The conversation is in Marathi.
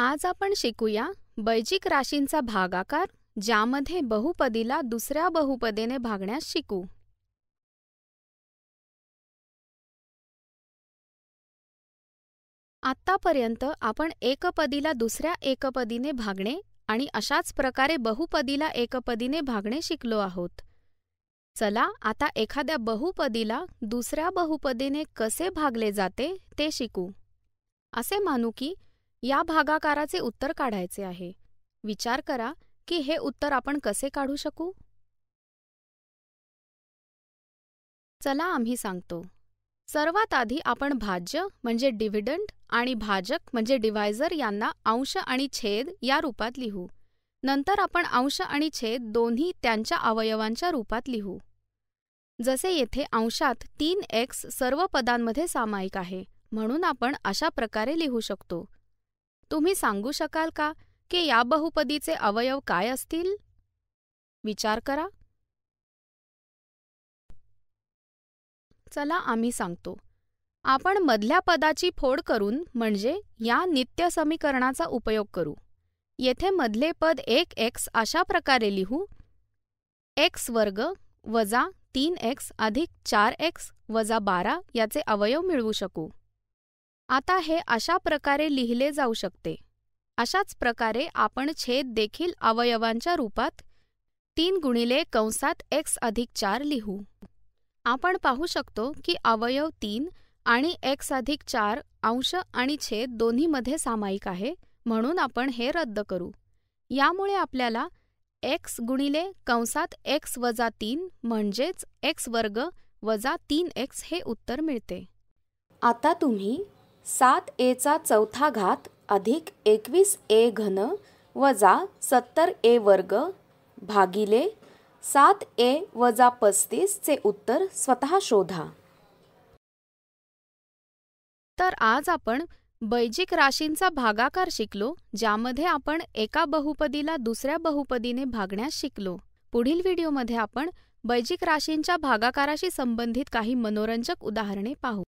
आज आपण शिकूया बैजिक राशींचा भागाकार ज्यामध्ये बहुपदीला दुसऱ्या बहुपदेने भागण्यास शिकू आत्तापर्यंत आपण एकपदीला दुसऱ्या एकपदीने भागणे आणि अशाच प्रकारे बहुपदीला एकपदीने भागणे शिकलो आहोत चला आता एखाद्या बहुपदीला दुसऱ्या बहुपदीने कसे भागले जाते ते शिकू असे मानू की या भागाकाराचे उत्तर काढायचे आहे विचार करा की हे उत्तर आपण कसे काढू शकू चला आम्ही सांगतो सर्वात आधी आपण भाज्य म्हणजे डिव्हिडंड आणि भाजक म्हणजे डिव्हायझर यांना अंश आणि छेद या रूपात लिहू नंतर आपण अंश आणि छेद दोन्ही त्यांच्या अवयवांच्या रूपात लिहू जसे येथे अंशात तीन एक्स सर्व पदांमध्ये सामायिक आहे म्हणून आपण अशा प्रकारे लिहू शकतो तुम्ही सांगू शकाल का की या बहुपदीचे अवयव काय असतील विचार करा चला आम्ही सांगतो आपण मधल्या पदाची फोड करून म्हणजे या नित्य समीकरणाचा उपयोग करू येथे मधले पद एक एक्स अशा प्रकारे लिहू एक्स वर्ग वजा तीन एक्स अधिक चार एक्स वजा बारा याचे अवयव मिळवू शकू आता हे अशा प्रकारे लिहिले जाऊ शकते अशाच प्रकारे आपण छेद देखील अवयवांच्या रूपात तीन गुणिले कंसात एक्स अधिक चार लिहू आपण पाहू शकतो की अवयव तीन आणि एक्स अधिक चार अंश आणि छेद दोन्हीमध्ये सामायिक आहे म्हणून आपण हे रद्द करू यामुळे आपल्याला एक्स गुणिले कंसात एक्स वजा तीन म्हणजेच एक्स वर्ग वजा तीन एक्स हे उत्तर मिळते आता तुम्ही सात चा चौथा घात अधिक एकवीस ए घन वजा सत्तर ए वर्ग भागिले सात ए वजा पस्तीसचे उत्तर स्वतः शोधा तर आज आपण बैजिक राशींचा भागाकार शिकलो ज्यामध्ये आपण एका बहुपदीला दुसऱ्या बहुपदीने भागण्यास शिकलो पुढील व्हिडिओमध्ये आपण बैजिक राशींच्या भागाकाराशी संबंधित काही मनोरंजक उदाहरणे पाहू